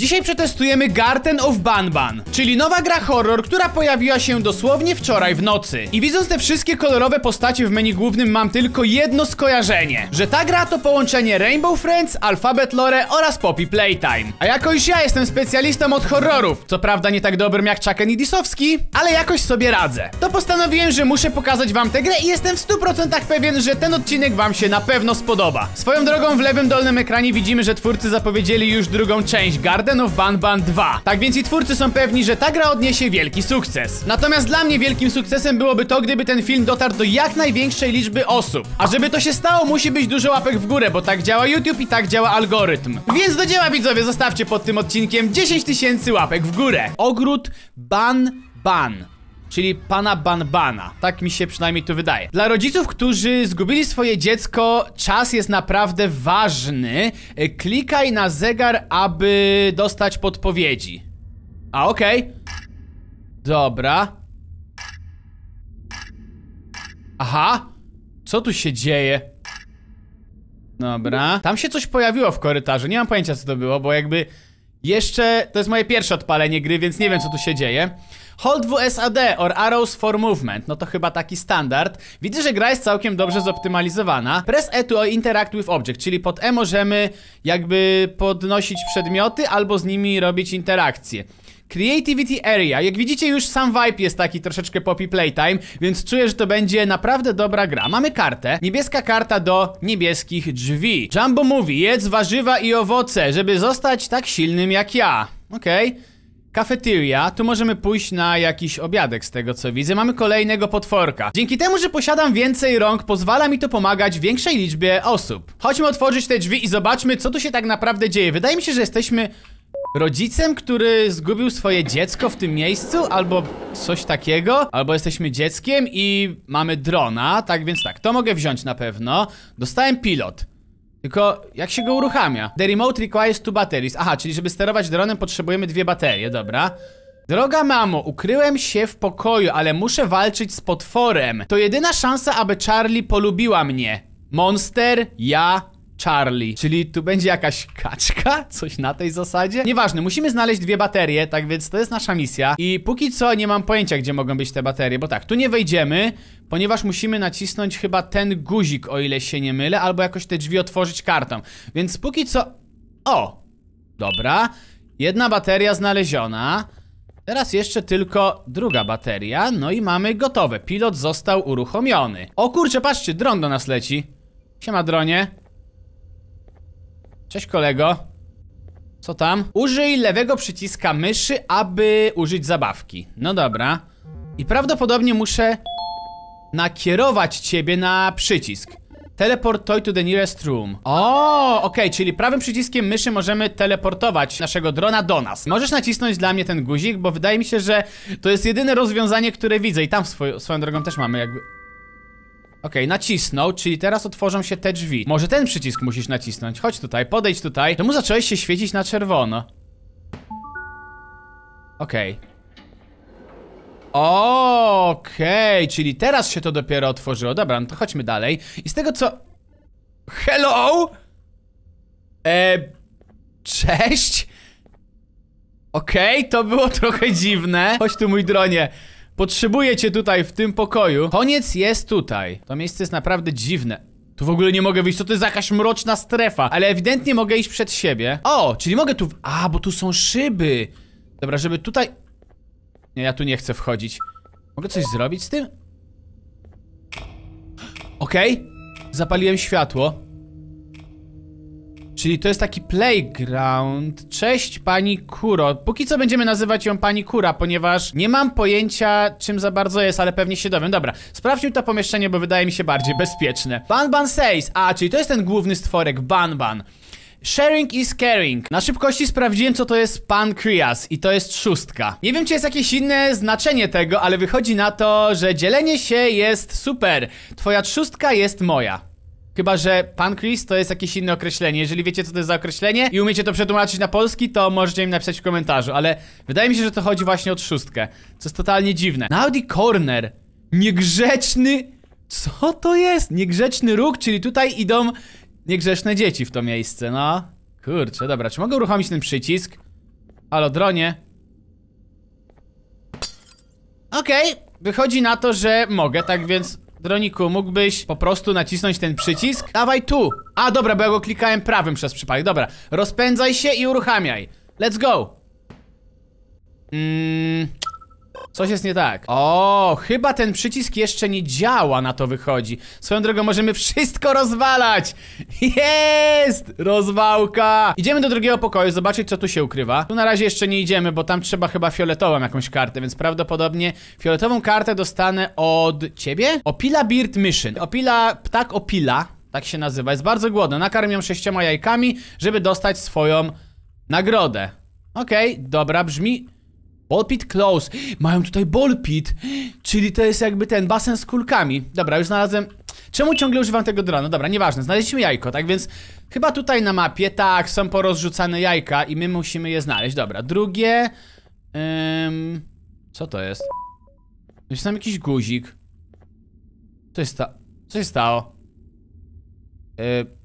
Dzisiaj przetestujemy Garden of Banban, czyli nowa gra horror, która pojawiła się dosłownie wczoraj w nocy. I widząc te wszystkie kolorowe postacie w menu głównym mam tylko jedno skojarzenie, że ta gra to połączenie Rainbow Friends, Alphabet Lore oraz Poppy Playtime. A jakoś ja jestem specjalistą od horrorów, co prawda nie tak dobrym jak Chucken i ale jakoś sobie radzę. To postanowiłem, że muszę pokazać wam tę grę i jestem w 100% pewien, że ten odcinek wam się na pewno spodoba. Swoją drogą w lewym dolnym ekranie widzimy, że twórcy zapowiedzieli już drugą część Garden Garden Ban Banban 2. Tak więc i twórcy są pewni, że ta gra odniesie wielki sukces. Natomiast dla mnie wielkim sukcesem byłoby to, gdyby ten film dotarł do jak największej liczby osób. A żeby to się stało, musi być dużo łapek w górę, bo tak działa YouTube i tak działa algorytm. Więc do dzieła widzowie, zostawcie pod tym odcinkiem 10 tysięcy łapek w górę. Ogród Ban Ban czyli pana Banbana. Tak mi się przynajmniej tu wydaje. Dla rodziców, którzy zgubili swoje dziecko, czas jest naprawdę ważny. E, klikaj na zegar, aby dostać podpowiedzi. A, okej. Okay. Dobra. Aha. Co tu się dzieje? Dobra. Tam się coś pojawiło w korytarzu. Nie mam pojęcia, co to było, bo jakby... Jeszcze... To jest moje pierwsze odpalenie gry, więc nie wiem, co tu się dzieje. Hold WSAD or arrows for movement. No to chyba taki standard. Widzę, że gra jest całkiem dobrze zoptymalizowana. Press E to interact with object, czyli pod E możemy jakby podnosić przedmioty albo z nimi robić interakcje. Creativity Area. Jak widzicie już sam vibe jest taki troszeczkę poppy playtime, więc czuję, że to będzie naprawdę dobra gra. Mamy kartę. Niebieska karta do niebieskich drzwi. Jumbo mówi, jedz warzywa i owoce, żeby zostać tak silnym jak ja. Okej. Okay. Cafeteria, tu możemy pójść na jakiś obiadek z tego co widzę. Mamy kolejnego potworka. Dzięki temu, że posiadam więcej rąk, pozwala mi to pomagać większej liczbie osób. Chodźmy otworzyć te drzwi i zobaczmy, co tu się tak naprawdę dzieje. Wydaje mi się, że jesteśmy rodzicem, który zgubił swoje dziecko w tym miejscu, albo coś takiego, albo jesteśmy dzieckiem i mamy drona, tak więc tak, to mogę wziąć na pewno. Dostałem pilot. Tylko jak się go uruchamia? The remote requires two batteries. Aha, czyli żeby sterować dronem potrzebujemy dwie baterie, dobra. Droga mamo, ukryłem się w pokoju, ale muszę walczyć z potworem. To jedyna szansa, aby Charlie polubiła mnie. Monster, ja, Charlie. Czyli tu będzie jakaś kaczka? Coś na tej zasadzie? Nieważne, musimy znaleźć dwie baterie, tak więc to jest nasza misja. I póki co nie mam pojęcia, gdzie mogą być te baterie, bo tak, tu nie wejdziemy, ponieważ musimy nacisnąć chyba ten guzik, o ile się nie mylę, albo jakoś te drzwi otworzyć kartą. Więc póki co... O! Dobra. Jedna bateria znaleziona. Teraz jeszcze tylko druga bateria, no i mamy gotowe. Pilot został uruchomiony. O kurczę, patrzcie, dron do nas leci. Siema dronie. Cześć kolego. Co tam? Użyj lewego przyciska myszy, aby użyć zabawki. No dobra. I prawdopodobnie muszę nakierować ciebie na przycisk. Teleport toy to the nearest room. O, ok, czyli prawym przyciskiem myszy możemy teleportować naszego drona do nas. Możesz nacisnąć dla mnie ten guzik, bo wydaje mi się, że to jest jedyne rozwiązanie, które widzę. I tam swoją drogą też mamy jakby... Okej, okay, nacisnął, czyli teraz otworzą się te drzwi. Może ten przycisk musisz nacisnąć. Chodź tutaj, podejdź tutaj. Czemu zacząłeś się świecić na czerwono? Okej. Okay. Okej, okay, czyli teraz się to dopiero otworzyło. Dobra, no to chodźmy dalej. I z tego co... Hello? Eee... Cześć? Okej, okay, to było trochę dziwne. Chodź tu mój dronie. Potrzebuję cię tutaj w tym pokoju. Koniec jest tutaj. To miejsce jest naprawdę dziwne. Tu w ogóle nie mogę wyjść, to, jest jakaś mroczna strefa Ale ewidentnie mogę iść przed siebie O, czyli mogę tu... W... A, bo tu są szyby Dobra, żeby tutaj... Nie, ja tu nie chcę wchodzić Mogę coś zrobić z tym? Okej okay. Zapaliłem światło Czyli to jest taki playground. Cześć pani Kuro. Póki co będziemy nazywać ją pani Kura, ponieważ nie mam pojęcia czym za bardzo jest, ale pewnie się dowiem. Dobra, sprawdźmy to pomieszczenie, bo wydaje mi się bardziej bezpieczne. Banban Says. A, czyli to jest ten główny stworek, Banban. Sharing is caring. Na szybkości sprawdziłem, co to jest pancreas i to jest szóstka. Nie wiem, czy jest jakieś inne znaczenie tego, ale wychodzi na to, że dzielenie się jest super. Twoja trzustka jest moja. Chyba, że pancreas to jest jakieś inne określenie. Jeżeli wiecie, co to jest za określenie i umiecie to przetłumaczyć na polski, to możecie im napisać w komentarzu, ale wydaje mi się, że to chodzi właśnie o szóstkę. co jest totalnie dziwne. Naudi Corner niegrzeczny... Co to jest? Niegrzeczny róg, czyli tutaj idą niegrzeczne dzieci w to miejsce, no. Kurczę, dobra, czy mogę uruchomić ten przycisk? Halo, dronie. Okej, okay. wychodzi na to, że mogę, tak więc Droniku, mógłbyś po prostu nacisnąć ten przycisk? Dawaj tu! A, dobra, bo ja go klikałem prawym przez przypadek, dobra. Rozpędzaj się i uruchamiaj. Let's go! Mmm... Coś jest nie tak. O, chyba ten przycisk jeszcze nie działa, na to wychodzi. Swoją drogą możemy wszystko rozwalać. Jest! Rozwałka! Idziemy do drugiego pokoju, zobaczyć co tu się ukrywa. Tu na razie jeszcze nie idziemy, bo tam trzeba chyba fioletową jakąś kartę, więc prawdopodobnie fioletową kartę dostanę od ciebie? Opila Beard Mission. Opila, ptak opila, tak się nazywa. Jest bardzo głodny. Nakarmiam sześcioma jajkami, żeby dostać swoją nagrodę. Okej, okay, dobra, brzmi Ballpit close. Mają tutaj ballpit, czyli to jest jakby ten basen z kulkami. Dobra, już znalazłem... Czemu ciągle używam tego drona? Dobra, nieważne, znaleźliśmy jajko, tak więc chyba tutaj na mapie, tak, są porozrzucane jajka i my musimy je znaleźć. Dobra, drugie... Ym... Co to jest? Jest tam jakiś guzik. Co jest Co się stało? Yy...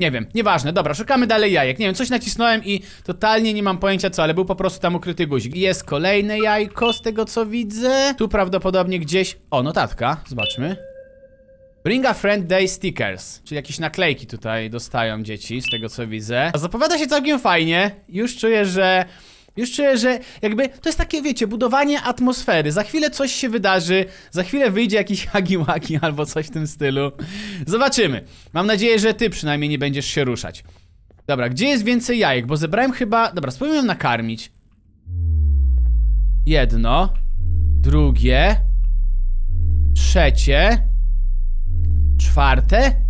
Nie wiem, nieważne, dobra, szukamy dalej jajek. Nie wiem, coś nacisnąłem i totalnie nie mam pojęcia co, ale był po prostu tam ukryty guzik. Jest kolejne jajko z tego co widzę. Tu prawdopodobnie gdzieś... O, notatka, zobaczmy. Bring a Friend Day Stickers, czyli jakieś naklejki tutaj dostają dzieci, z tego co widzę. A zapowiada się całkiem fajnie. Już czuję, że jeszcze, że jakby to jest takie, wiecie, budowanie atmosfery. Za chwilę coś się wydarzy, za chwilę wyjdzie jakiś hagiłaki albo coś w tym stylu. Zobaczymy. Mam nadzieję, że ty przynajmniej nie będziesz się ruszać. Dobra, gdzie jest więcej jajek? Bo zebrałem chyba... Dobra, spróbujmy nakarmić. Jedno. Drugie. Trzecie. Czwarte.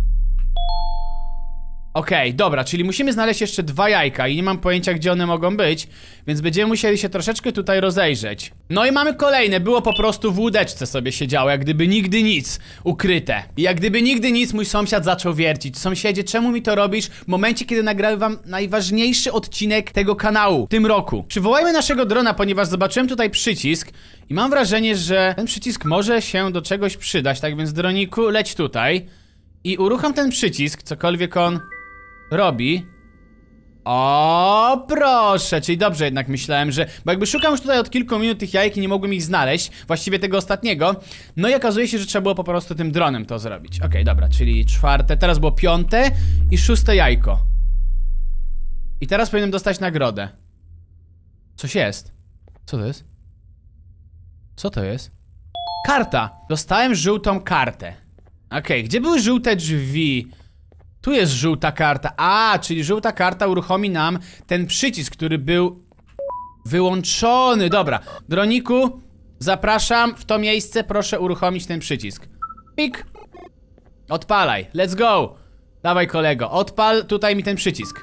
Okej, okay, dobra, czyli musimy znaleźć jeszcze dwa jajka i nie mam pojęcia, gdzie one mogą być, więc będziemy musieli się troszeczkę tutaj rozejrzeć. No i mamy kolejne, było po prostu w łódeczce sobie siedziało, jak gdyby nigdy nic ukryte. I jak gdyby nigdy nic mój sąsiad zaczął wiercić. Sąsiedzie, czemu mi to robisz w momencie, kiedy nagrałem wam najważniejszy odcinek tego kanału w tym roku? Przywołajmy naszego drona, ponieważ zobaczyłem tutaj przycisk i mam wrażenie, że ten przycisk może się do czegoś przydać, tak więc droniku, leć tutaj. I urucham ten przycisk, cokolwiek on robi. O, proszę, czyli dobrze jednak myślałem, że... Bo jakby szukam już tutaj od kilku minut tych jajek i nie mogłem ich znaleźć Właściwie tego ostatniego No i okazuje się, że trzeba było po prostu tym dronem to zrobić Okej, okay, dobra, czyli czwarte, teraz było piąte i szóste jajko I teraz powinienem dostać nagrodę Coś jest Co to jest? Co to jest? Karta! Dostałem żółtą kartę Okej, okay, gdzie były żółte drzwi? Tu jest żółta karta. A, czyli żółta karta uruchomi nam ten przycisk, który był wyłączony. Dobra, droniku, zapraszam w to miejsce, proszę uruchomić ten przycisk. Pik. Odpalaj, let's go. Dawaj kolego, odpal tutaj mi ten przycisk.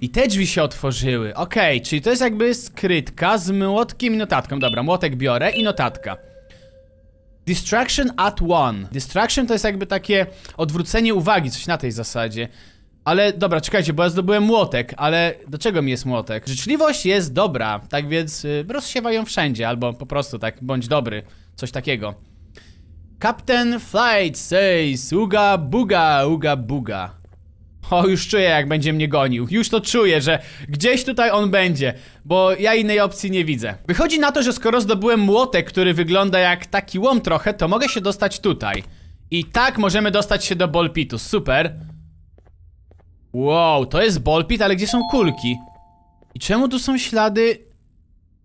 I te drzwi się otworzyły. Okej, okay, czyli to jest jakby skrytka z młotkiem i notatką. Dobra, młotek biorę i notatka. Distraction at one. Distraction to jest jakby takie odwrócenie uwagi, coś na tej zasadzie. Ale dobra, czekajcie, bo ja zdobyłem młotek, ale do czego mi jest młotek? Życzliwość jest dobra, tak więc y, rozsiewają wszędzie, albo po prostu tak, bądź dobry, coś takiego. Captain Flight says, uga buga, uga buga. O, już czuję jak będzie mnie gonił. Już to czuję, że gdzieś tutaj on będzie, bo ja innej opcji nie widzę. Wychodzi na to, że skoro zdobyłem młotek, który wygląda jak taki łom trochę, to mogę się dostać tutaj. I tak możemy dostać się do bolpitu, super. Wow, to jest bolpit, ale gdzie są kulki? I czemu tu są ślady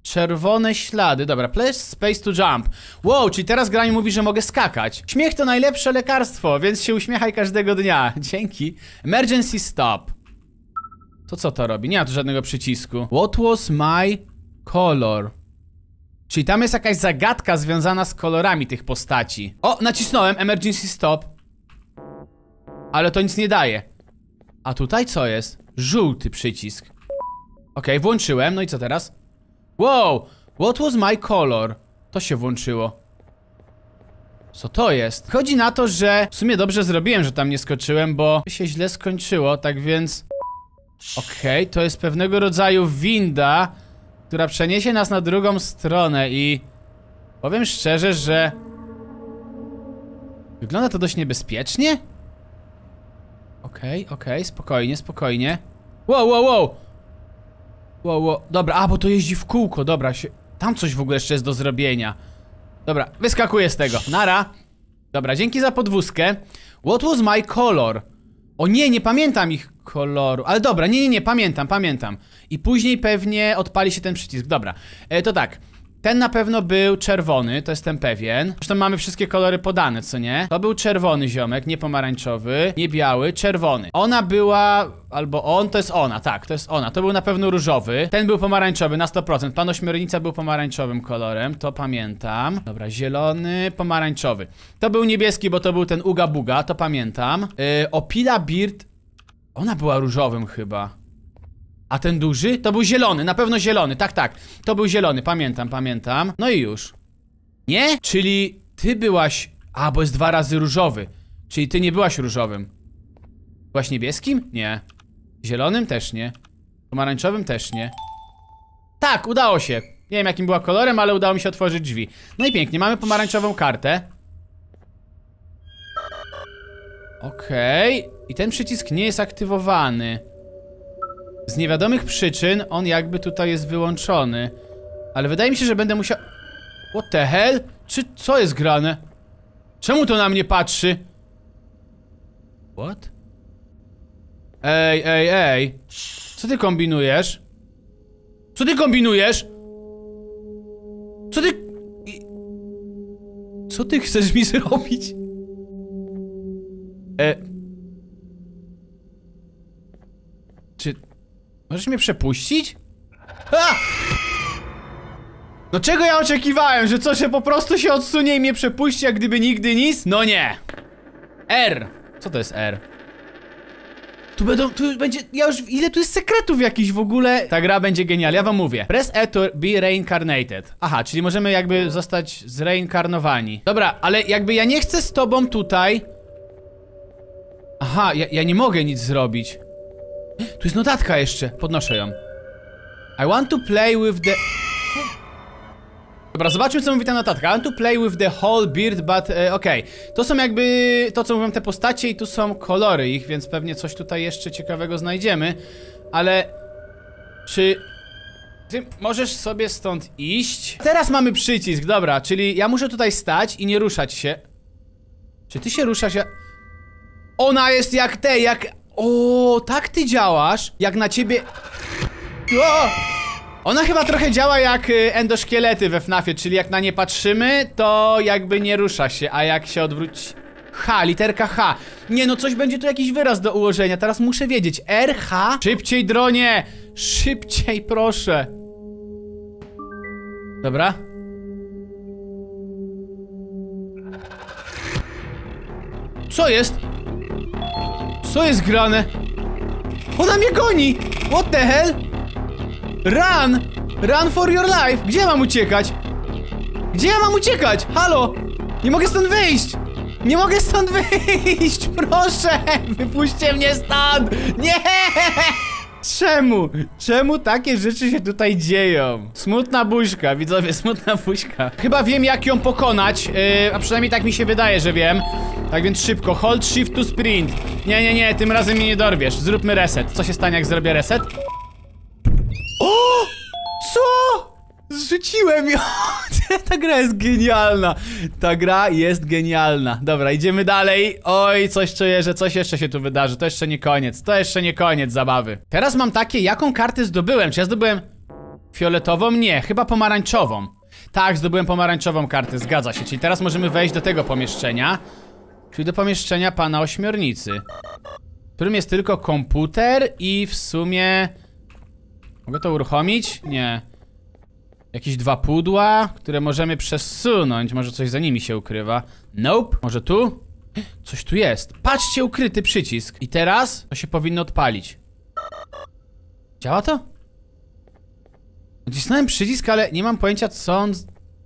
Czerwone ślady, dobra, press space to jump Wow, czyli teraz gra mi mówi, że mogę skakać Śmiech to najlepsze lekarstwo, więc się uśmiechaj każdego dnia Dzięki Emergency stop To co to robi? Nie ma tu żadnego przycisku What was my color? Czyli tam jest jakaś zagadka związana z kolorami tych postaci O, nacisnąłem emergency stop Ale to nic nie daje A tutaj co jest? Żółty przycisk Okej, okay, włączyłem, no i co teraz? Wow! What was my color? To się włączyło. Co to jest? Chodzi na to, że w sumie dobrze zrobiłem, że tam nie skoczyłem, bo się źle skończyło, tak więc... Okej, okay, to jest pewnego rodzaju winda, która przeniesie nas na drugą stronę i... Powiem szczerze, że... Wygląda to dość niebezpiecznie? Okej, okay, okej, okay, spokojnie, spokojnie. Wow, wow, wow! Wow, wow, dobra, a bo to jeździ w kółko, dobra się... Tam coś w ogóle jeszcze jest do zrobienia Dobra, wyskakuję z tego, nara Dobra, dzięki za podwózkę What was my color? O nie, nie pamiętam ich koloru Ale dobra, nie, nie, nie, pamiętam, pamiętam I później pewnie odpali się ten przycisk, dobra e, To tak, ten na pewno był czerwony, to jestem pewien. Zresztą mamy wszystkie kolory podane, co nie? To był czerwony ziomek, nie pomarańczowy, nie biały, czerwony. Ona była... Albo on, to jest ona, tak, to jest ona. To był na pewno różowy. Ten był pomarańczowy na 100%. Pan ośmiornica był pomarańczowym kolorem, to pamiętam. Dobra, zielony, pomarańczowy. To był niebieski, bo to był ten Uga Buga, to pamiętam. Yy, Opila Beard... Ona była różowym chyba. A ten duży? To był zielony, na pewno zielony, tak, tak. To był zielony, pamiętam, pamiętam. No i już. Nie? Czyli ty byłaś... A, bo jest dwa razy różowy. Czyli ty nie byłaś różowym. Byłaś niebieskim? Nie. Zielonym? Też nie. Pomarańczowym? Też nie. Tak, udało się. Nie wiem jakim była kolorem, ale udało mi się otworzyć drzwi. No i pięknie, mamy pomarańczową kartę. Okej. Okay. I ten przycisk nie jest aktywowany. Z niewiadomych przyczyn on jakby tutaj jest wyłączony. Ale wydaje mi się, że będę musiał... What the hell? Czy co jest grane? Czemu to na mnie patrzy? What? Ej, ej, ej. Co ty kombinujesz? Co ty kombinujesz? Co ty... Co ty chcesz mi zrobić? E... Możesz mnie przepuścić? Ha! No czego ja oczekiwałem? Że co się po prostu się odsunie i mnie przepuści jak gdyby nigdy nic? No nie! R! Co to jest R? Tu będą, tu będzie, ja już, ile tu jest sekretów jakichś w ogóle? Ta gra będzie genialna, ja wam mówię. Press E to be reincarnated. Aha, czyli możemy jakby zostać zreinkarnowani. Dobra, ale jakby ja nie chcę z tobą tutaj... Aha, ja, ja nie mogę nic zrobić. Tu jest notatka jeszcze. Podnoszę ją. I want to play with the... Dobra, zobaczmy co mówi ta notatka. I want to play with the whole beard, but... E, Okej. Okay. To są jakby... To co mówią te postacie i tu są kolory ich, więc pewnie coś tutaj jeszcze ciekawego znajdziemy. Ale... Czy... Ty możesz sobie stąd iść? Teraz mamy przycisk, dobra, czyli ja muszę tutaj stać i nie ruszać się. Czy ty się ruszasz? Ja... Ona jest jak te, jak o, tak ty działasz, jak na ciebie... O! Ona chyba trochę działa jak y, endoszkielety we FNAFie, czyli jak na nie patrzymy, to jakby nie rusza się, a jak się odwróci... H, literka H. Nie no, coś będzie tu jakiś wyraz do ułożenia, teraz muszę wiedzieć. R, H? Szybciej, dronie! Szybciej, proszę. Dobra. Co jest? Co jest grane? Ona mnie goni! What the hell? Run! Run for your life! Gdzie ja mam uciekać? Gdzie ja mam uciekać? Halo! Nie mogę stąd wyjść! Nie mogę stąd wyjść! Proszę! Wypuśćcie mnie stąd! Nie! Czemu? Czemu takie rzeczy się tutaj dzieją? Smutna buźka, widzowie, smutna buźka. Chyba wiem jak ją pokonać, yy, a przynajmniej tak mi się wydaje, że wiem. Tak więc szybko, hold shift to sprint Nie, nie, nie, tym razem mnie nie dorwiesz Zróbmy reset, co się stanie jak zrobię reset? O! Co? Zrzuciłem ją Ta gra jest genialna Ta gra jest genialna Dobra, idziemy dalej Oj, coś czuję, że coś jeszcze się tu wydarzy To jeszcze nie koniec, to jeszcze nie koniec zabawy Teraz mam takie, jaką kartę zdobyłem? Czy ja zdobyłem fioletową? Nie, chyba pomarańczową tak, zdobyłem pomarańczową kartę, zgadza się Czyli teraz możemy wejść do tego pomieszczenia Czyli do pomieszczenia pana ośmiornicy. W którym jest tylko komputer i w sumie... Mogę to uruchomić? Nie. Jakieś dwa pudła, które możemy przesunąć. Może coś za nimi się ukrywa. Nope. Może tu? Coś tu jest. Patrzcie, ukryty przycisk. I teraz to się powinno odpalić. Działa to? Odcisnąłem przycisk, ale nie mam pojęcia co on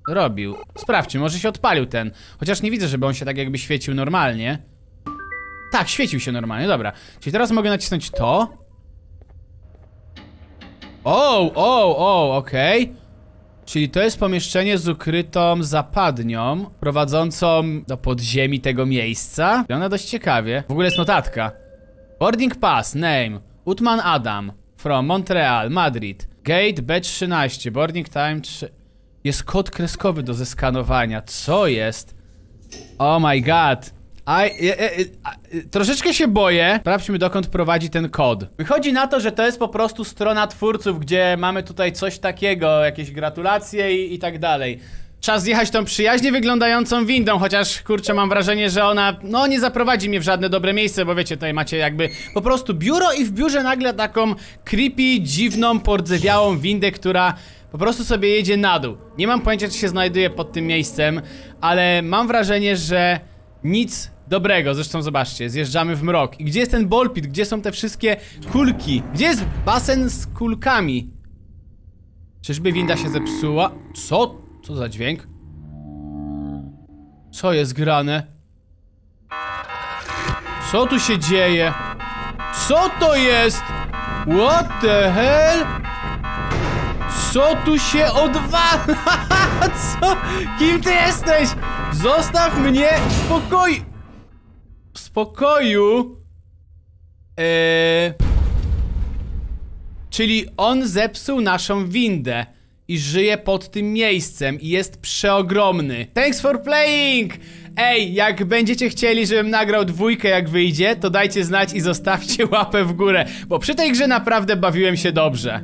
robił. Sprawdźmy, może się odpalił ten. Chociaż nie widzę, żeby on się tak jakby świecił normalnie. Tak, świecił się normalnie, dobra. Czyli teraz mogę nacisnąć to. O, o, o, okej. Czyli to jest pomieszczenie z ukrytą zapadnią, prowadzącą do podziemi tego miejsca. Wygląda dość ciekawie. W ogóle jest notatka. Boarding pass, name. Utman Adam. From Montreal, Madrid. Gate B13, boarding time 3... Jest kod kreskowy do zeskanowania. Co jest? Oh my god. I, e, e, e, troszeczkę się boję. Sprawdźmy dokąd prowadzi ten kod. Wychodzi na to, że to jest po prostu strona twórców, gdzie mamy tutaj coś takiego, jakieś gratulacje i, i tak dalej. Czas zjechać tą przyjaźnie wyglądającą windą, chociaż kurczę mam wrażenie, że ona no nie zaprowadzi mnie w żadne dobre miejsce, bo wiecie, tutaj macie jakby po prostu biuro i w biurze nagle taką creepy, dziwną, pordzewiałą windę, która po prostu sobie jedzie na dół. Nie mam pojęcia, czy się znajduje pod tym miejscem, ale mam wrażenie, że nic dobrego. Zresztą zobaczcie, zjeżdżamy w mrok. I gdzie jest ten bolpit? Gdzie są te wszystkie kulki? Gdzie jest basen z kulkami? Czyżby winda się zepsuła? Co? Co za dźwięk? Co jest grane? Co tu się dzieje? Co to jest? What the hell? Co tu się odwala? Co? Kim ty jesteś? Zostaw mnie w spokoju! W spokoju? Eee... Czyli on zepsuł naszą windę i żyje pod tym miejscem i jest przeogromny. Thanks for playing! Ej, jak będziecie chcieli, żebym nagrał dwójkę jak wyjdzie, to dajcie znać i zostawcie łapę w górę, bo przy tej grze naprawdę bawiłem się dobrze.